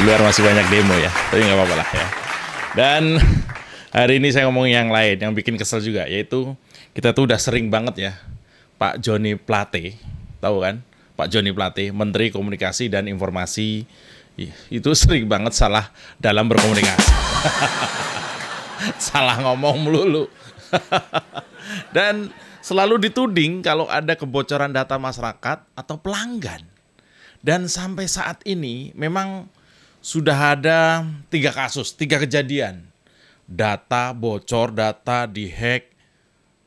Di luar masih banyak demo ya, tapi nggak apa-apa lah ya. Dan hari ini saya ngomong yang lain, yang bikin kesel juga, yaitu kita tuh udah sering banget ya, Pak Joni Plate, tahu kan? Pak Joni Plate, Menteri Komunikasi dan Informasi, itu sering banget salah dalam berkomunikasi. salah ngomong melulu. dan selalu dituding kalau ada kebocoran data masyarakat atau pelanggan. Dan sampai saat ini memang sudah ada tiga kasus, tiga kejadian. Data bocor, data dihack,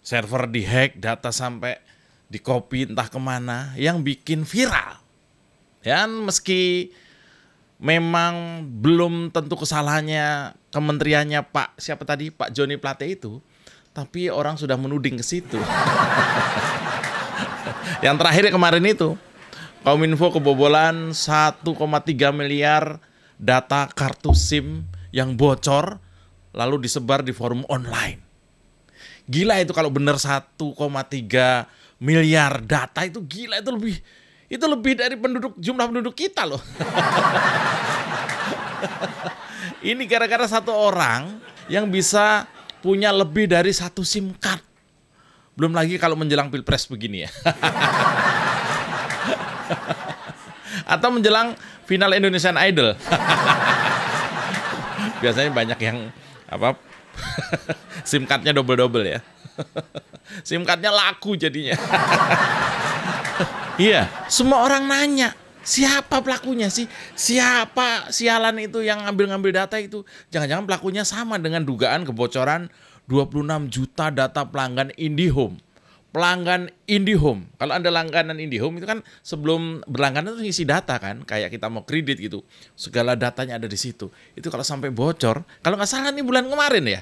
server dihack, data sampai di copy entah kemana yang bikin viral. Dan ya, meski memang belum tentu kesalahannya kementeriannya Pak siapa tadi Pak Joni Plate itu, tapi orang sudah menuding ke situ. yang terakhir kemarin itu Kominfo kebobolan 1,3 miliar data kartu SIM yang bocor lalu disebar di forum online. Gila itu kalau benar 1,3 miliar data itu gila itu lebih itu lebih dari penduduk jumlah penduduk kita loh. Ini gara-gara satu orang yang bisa punya lebih dari satu SIM card. Belum lagi kalau menjelang pilpres begini ya. atau menjelang final Indonesian Idol. Biasanya banyak yang apa SIM cardnya double-double ya. SIM cardnya laku jadinya. Iya, semua orang nanya siapa pelakunya sih? Siapa sialan itu yang ngambil-ngambil data itu? Jangan-jangan pelakunya sama dengan dugaan kebocoran 26 juta data pelanggan IndiHome pelanggan IndiHome. Kalau Anda langganan IndiHome itu kan sebelum berlangganan itu ngisi data kan, kayak kita mau kredit gitu. Segala datanya ada di situ. Itu kalau sampai bocor, kalau nggak salah nih bulan kemarin ya,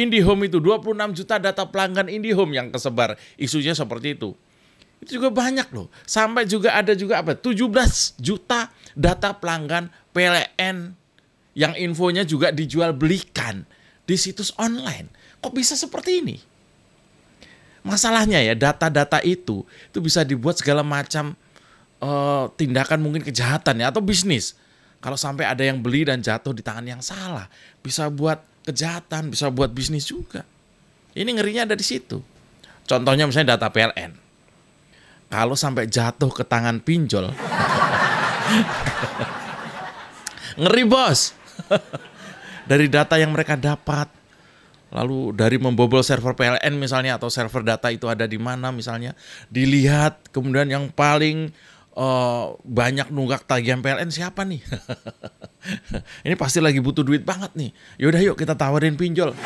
IndiHome itu 26 juta data pelanggan IndiHome yang kesebar. Isunya seperti itu. Itu juga banyak loh. Sampai juga ada juga apa? 17 juta data pelanggan PLN yang infonya juga dijual belikan di situs online. Kok bisa seperti ini? masalahnya ya data-data itu itu bisa dibuat segala macam uh, tindakan mungkin kejahatan ya atau bisnis. Kalau sampai ada yang beli dan jatuh di tangan yang salah, bisa buat kejahatan, bisa buat bisnis juga. Ini ngerinya ada di situ. Contohnya misalnya data PLN. Kalau sampai jatuh ke tangan pinjol, ngeri bos. Dari data yang mereka dapat, Lalu dari membobol server PLN misalnya atau server data itu ada di mana misalnya dilihat kemudian yang paling uh, banyak nunggak tagihan PLN siapa nih? Ini pasti lagi butuh duit banget nih. Yaudah yuk kita tawarin pinjol.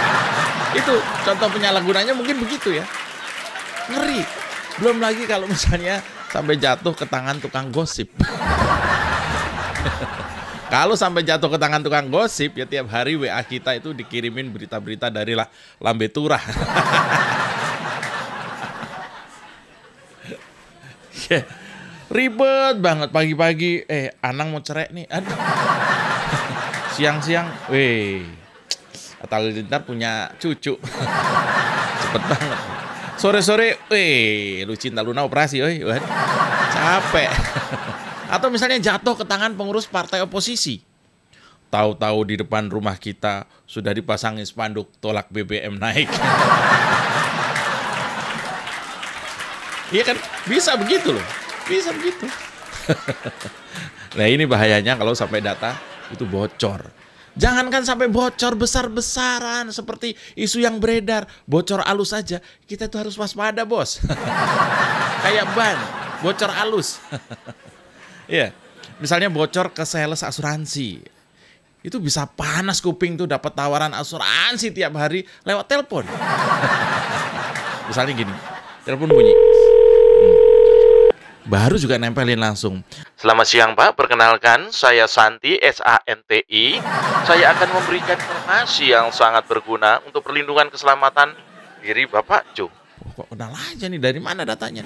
itu contoh penyalahgunanya mungkin begitu ya. Ngeri. Belum lagi kalau misalnya sampai jatuh ke tangan tukang gosip. Kalau sampai jatuh ke tangan tukang gosip, ya tiap hari WA kita itu dikirimin berita-berita dari lah Lambe Turah. yeah. Ribet banget pagi-pagi, eh Anang mau cerai nih. Aduh. Siang-siang, weh. Atau Lintar punya cucu. Cepet banget. Sore-sore, weh, lu cinta Luna operasi, weh. Capek. Atau misalnya jatuh ke tangan pengurus partai oposisi. Tahu-tahu di depan rumah kita sudah dipasangi spanduk tolak BBM naik. Iya kan bisa begitu loh. Bisa begitu. nah ini bahayanya kalau sampai data itu bocor. Jangankan sampai bocor besar-besaran seperti isu yang beredar, bocor alus saja, kita itu harus waspada, Bos. Kayak ban, bocor alus. Iya. Misalnya bocor ke sales asuransi. Itu bisa panas kuping tuh dapat tawaran asuransi tiap hari lewat telepon. Misalnya gini, telepon bunyi. Hmm. Baru juga nempelin langsung. Selamat siang Pak, perkenalkan saya Santi SANTI. Saya akan memberikan informasi yang sangat berguna untuk perlindungan keselamatan diri Bapak Joe kok kenal aja nih dari mana datanya?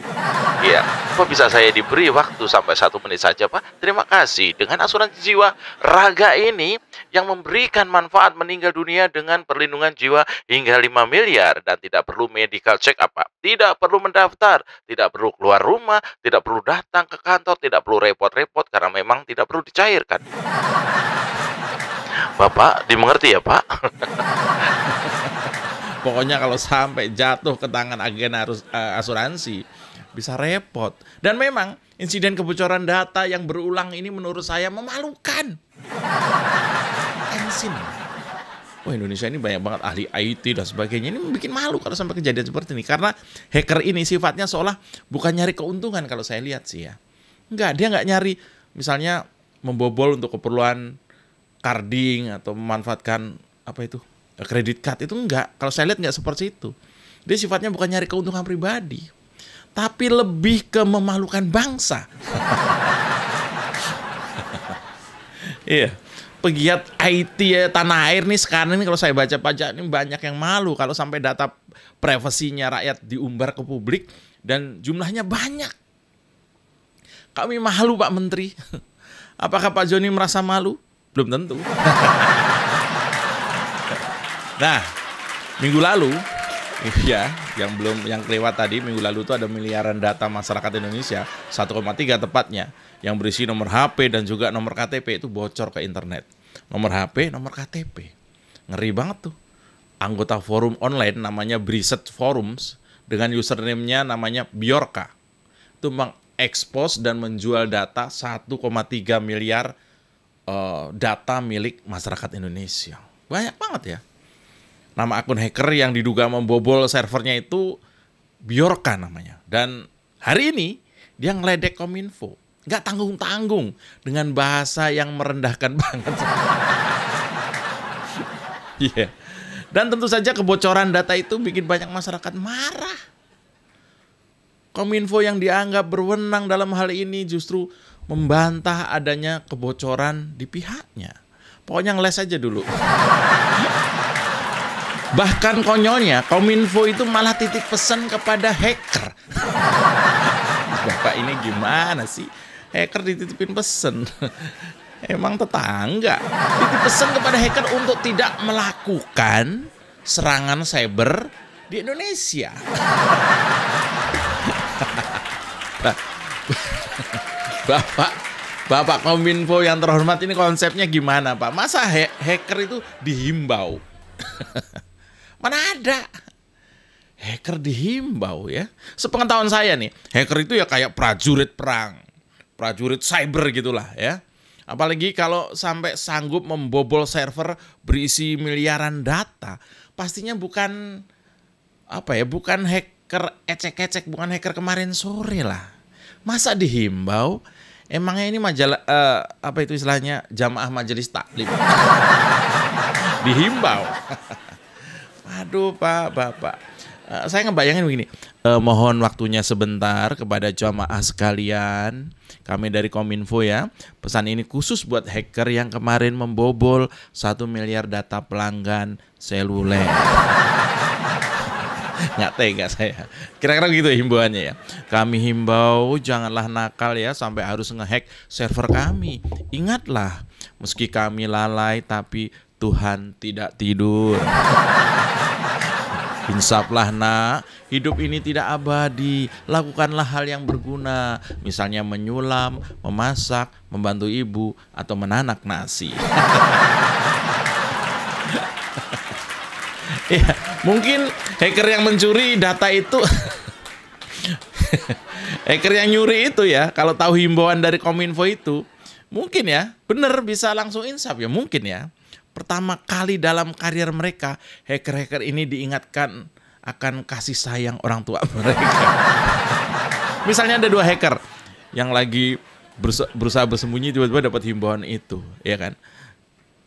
Iya, kok bisa saya diberi waktu sampai satu menit saja Pak? Terima kasih. Dengan asuransi jiwa raga ini yang memberikan manfaat meninggal dunia dengan perlindungan jiwa hingga 5 miliar dan tidak perlu medical check apa, tidak perlu mendaftar, tidak perlu keluar rumah, tidak perlu datang ke kantor, tidak perlu repot-repot karena memang tidak perlu dicairkan. Bapak dimengerti ya Pak? Pokoknya kalau sampai jatuh ke tangan agen arus, uh, eh, asuransi bisa repot. Dan memang insiden kebocoran data yang berulang ini menurut saya memalukan. Tensin. Wah Indonesia ini banyak banget ahli IT dan sebagainya ini bikin malu kalau sampai kejadian seperti ini karena hacker ini sifatnya seolah bukan nyari keuntungan kalau saya lihat sih ya. Enggak, dia nggak nyari misalnya membobol untuk keperluan carding atau memanfaatkan apa itu kredit card itu enggak. Kalau saya lihat enggak seperti itu. Dia sifatnya bukan nyari keuntungan pribadi, tapi lebih ke memalukan bangsa. iya. Pegiat IT ya, eh, tanah air nih sekarang ini kalau saya baca pajak ini banyak yang malu kalau sampai data privasinya rakyat diumbar ke publik dan jumlahnya banyak. Kami malu Pak Menteri. Apakah Pak Joni merasa malu? Belum tentu. Nah, minggu lalu ya, yang belum yang kelewat tadi minggu lalu itu ada miliaran data masyarakat Indonesia, 1,3 tepatnya, yang berisi nomor HP dan juga nomor KTP itu bocor ke internet. Nomor HP, nomor KTP. Ngeri banget tuh. Anggota forum online namanya Briset Forums dengan username-nya namanya Biorka Itu mengekspos dan menjual data 1,3 miliar uh, data milik masyarakat Indonesia. Banyak banget ya nama akun hacker yang diduga membobol servernya itu biorka namanya. Dan hari ini dia ngeledek Kominfo. Nggak tanggung-tanggung dengan bahasa yang merendahkan banget. Iya. yeah. Dan tentu saja kebocoran data itu bikin banyak masyarakat marah. Kominfo yang dianggap berwenang dalam hal ini justru membantah adanya kebocoran di pihaknya. Pokoknya ngeles aja dulu. Bahkan konyolnya Kominfo itu malah titik pesan kepada hacker. Bapak ini gimana sih? Hacker dititipin pesan. Emang tetangga. Titip pesan kepada hacker untuk tidak melakukan serangan cyber di Indonesia. Bapak Bapak Kominfo yang terhormat ini konsepnya gimana Pak? Masa hacker itu dihimbau? Mana ada? Hacker dihimbau ya. Sepengetahuan saya nih, hacker itu ya kayak prajurit perang, prajurit cyber gitulah ya. Apalagi kalau sampai sanggup membobol server berisi miliaran data, pastinya bukan apa ya, bukan hacker ecek-ecek, bukan hacker kemarin sore lah. Masa dihimbau? Emangnya ini majalah uh, apa itu istilahnya jamaah majelis taklim? Dihimbau. Aduh Pak, Bapak. Uh, saya ngebayangin begini, uh, mohon waktunya sebentar kepada jamaah sekalian. Kami dari Kominfo ya, pesan ini khusus buat hacker yang kemarin membobol satu miliar data pelanggan seluler. Nggak tega saya. Kira-kira gitu himbauannya ya. Kami himbau janganlah nakal ya sampai harus ngehack server kami. Ingatlah, meski kami lalai tapi Tuhan tidak tidur. insaplah nak, hidup ini tidak abadi. Lakukanlah hal yang berguna, misalnya menyulam, memasak, membantu ibu, atau menanak nasi. ya, mungkin hacker yang mencuri data itu hacker yang nyuri itu ya, kalau tahu himbauan dari Kominfo itu, mungkin ya, benar bisa langsung insap ya, mungkin ya. Pertama kali dalam karir mereka, hacker-hacker ini diingatkan akan kasih sayang orang tua mereka. Misalnya ada dua hacker yang lagi berusaha, bersembunyi tiba-tiba dapat himbauan itu, ya kan?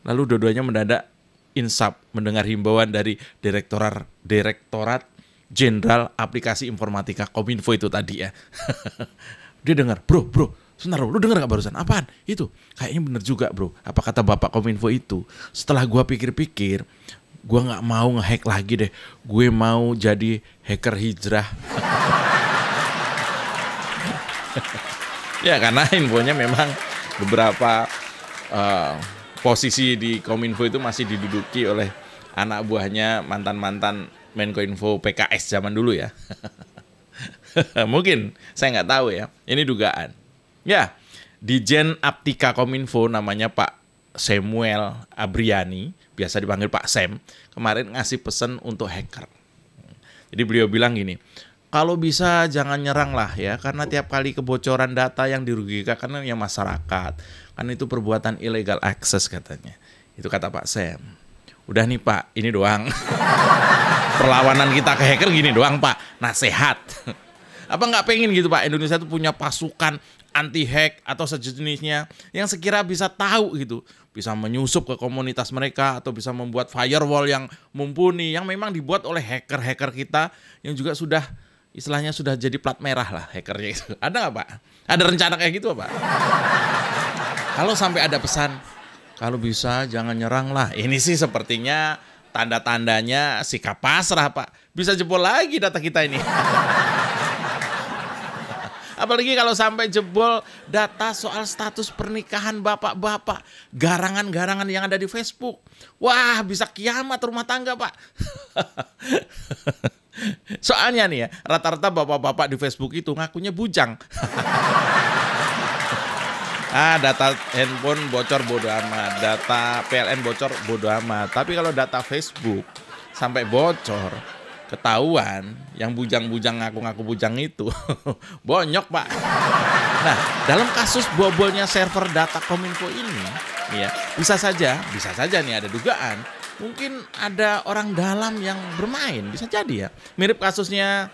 Lalu dua-duanya mendadak insap mendengar himbauan dari direktorat direktorat Jenderal Aplikasi Informatika Kominfo itu tadi ya. Dia dengar, "Bro, bro, sebentar bro, lu denger gak barusan? Apaan? Itu. Kayaknya bener juga bro. Apa kata Bapak Kominfo itu? Setelah gua pikir-pikir, gua nggak mau ngehack lagi deh. Gue mau jadi hacker hijrah. ya karena infonya memang beberapa uh, posisi di Kominfo itu masih diduduki oleh anak buahnya mantan-mantan Menko Info PKS zaman dulu ya. Mungkin saya nggak tahu ya. Ini dugaan. Ya, di Jen Aptika Kominfo namanya Pak Samuel Abriani, biasa dipanggil Pak Sam, kemarin ngasih pesan untuk hacker. Jadi beliau bilang gini, kalau bisa jangan nyerang lah ya, karena tiap kali kebocoran data yang dirugikan kan yang masyarakat. Kan itu perbuatan illegal access katanya. Itu kata Pak Sam. Udah nih Pak, ini doang. Perlawanan kita ke hacker gini doang Pak, nasehat. Apa nggak pengen gitu Pak, Indonesia tuh punya pasukan anti hack atau sejenisnya yang sekira bisa tahu gitu bisa menyusup ke komunitas mereka atau bisa membuat firewall yang mumpuni yang memang dibuat oleh hacker-hacker kita yang juga sudah istilahnya sudah jadi plat merah lah hackernya itu ada nggak pak ada rencana kayak gitu pak kalau sampai ada pesan kalau bisa jangan nyerang lah ini sih sepertinya tanda-tandanya sikap pasrah pak bisa jebol lagi data kita ini Apalagi kalau sampai jebol data soal status pernikahan bapak-bapak, garangan-garangan yang ada di Facebook. Wah, bisa kiamat rumah tangga, Pak. Soalnya nih ya, rata-rata bapak-bapak di Facebook itu ngakunya bujang. ah, data handphone bocor bodo amat, data PLN bocor bodo amat. Tapi kalau data Facebook sampai bocor, ketahuan yang bujang-bujang ngaku-ngaku bujang itu bonyok pak nah dalam kasus bobolnya server data kominfo ini ya bisa saja bisa saja nih ada dugaan mungkin ada orang dalam yang bermain bisa jadi ya mirip kasusnya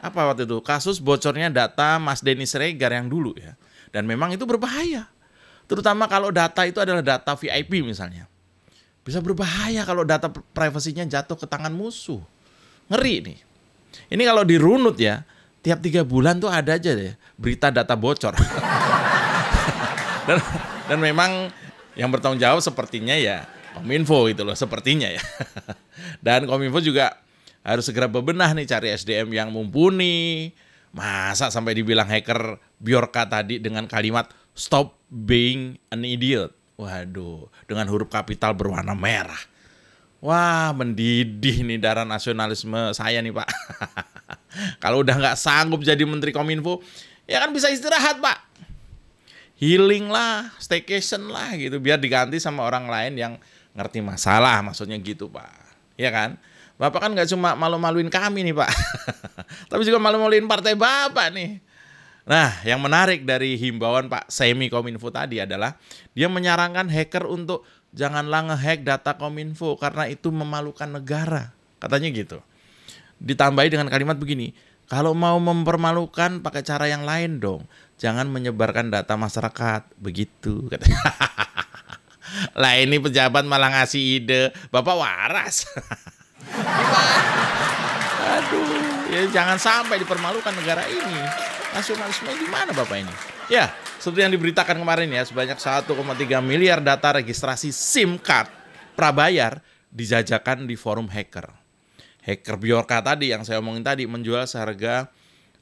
apa waktu itu kasus bocornya data Mas Denis Regar yang dulu ya dan memang itu berbahaya terutama kalau data itu adalah data VIP misalnya bisa berbahaya kalau data privasinya jatuh ke tangan musuh Ngeri nih. Ini kalau dirunut ya, tiap tiga bulan tuh ada aja deh berita data bocor. dan, dan memang yang bertanggung jawab sepertinya ya Kominfo gitu loh, sepertinya ya. dan Kominfo juga harus segera bebenah nih cari SDM yang mumpuni. Masa sampai dibilang hacker Bjorka tadi dengan kalimat stop being an idiot. Waduh, dengan huruf kapital berwarna merah Wah, mendidih nih darah nasionalisme saya nih, Pak. Kalau udah nggak sanggup jadi Menteri Kominfo, ya kan bisa istirahat, Pak. Healing lah, staycation lah gitu, biar diganti sama orang lain yang ngerti masalah, maksudnya gitu, Pak. Ya kan? Bapak kan nggak cuma malu-maluin kami nih, Pak. Tapi juga malu-maluin partai Bapak nih. Nah, yang menarik dari himbauan Pak Semi Kominfo tadi adalah dia menyarankan hacker untuk janganlah ngehack data Kominfo karena itu memalukan negara. Katanya gitu. Ditambahi dengan kalimat begini, kalau mau mempermalukan pakai cara yang lain dong. Jangan menyebarkan data masyarakat. Begitu katanya. lah ini pejabat malah ngasih ide. Bapak waras. Aduh, ya jangan sampai dipermalukan negara ini. Nasionalisme gimana Bapak ini? Ya, seperti yang diberitakan kemarin ya, sebanyak 1,3 miliar data registrasi SIM card prabayar dijajakan di forum hacker. Hacker biorka tadi yang saya omongin tadi menjual seharga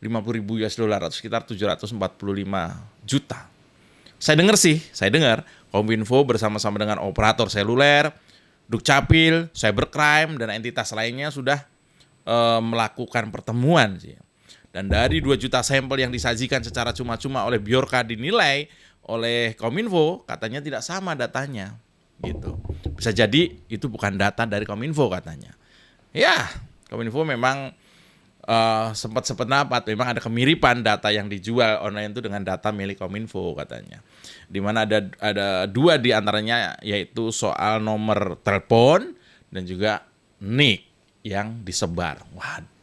50 ribu US dollar atau sekitar 745 juta. Saya dengar sih, saya dengar Kominfo bersama-sama dengan operator seluler, Dukcapil, Cybercrime, dan entitas lainnya sudah eh, melakukan pertemuan sih dan dari 2 juta sampel yang disajikan secara cuma-cuma oleh Bjorka dinilai oleh Kominfo katanya tidak sama datanya gitu. Bisa jadi itu bukan data dari Kominfo katanya. Ya, Kominfo memang uh, sempat sependapat memang ada kemiripan data yang dijual online itu dengan data milik Kominfo katanya. Di mana ada ada dua di antaranya yaitu soal nomor telepon dan juga nick yang disebar. Waduh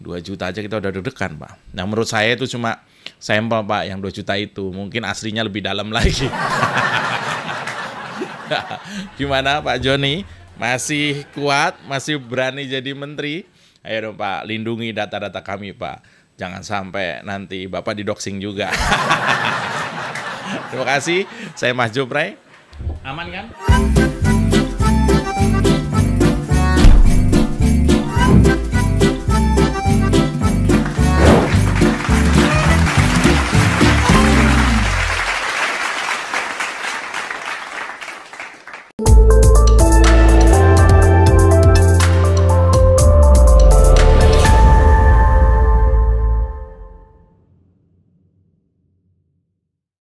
2 juta aja kita udah deg-degan pak. Nah menurut saya itu cuma sampel pak yang 2 juta itu. Mungkin aslinya lebih dalam lagi. Gimana Pak Joni? Masih kuat? Masih berani jadi menteri? Ayo dong Pak, lindungi data-data kami Pak. Jangan sampai nanti Bapak didoxing juga. Terima kasih. Saya Mas Jopray. Aman kan?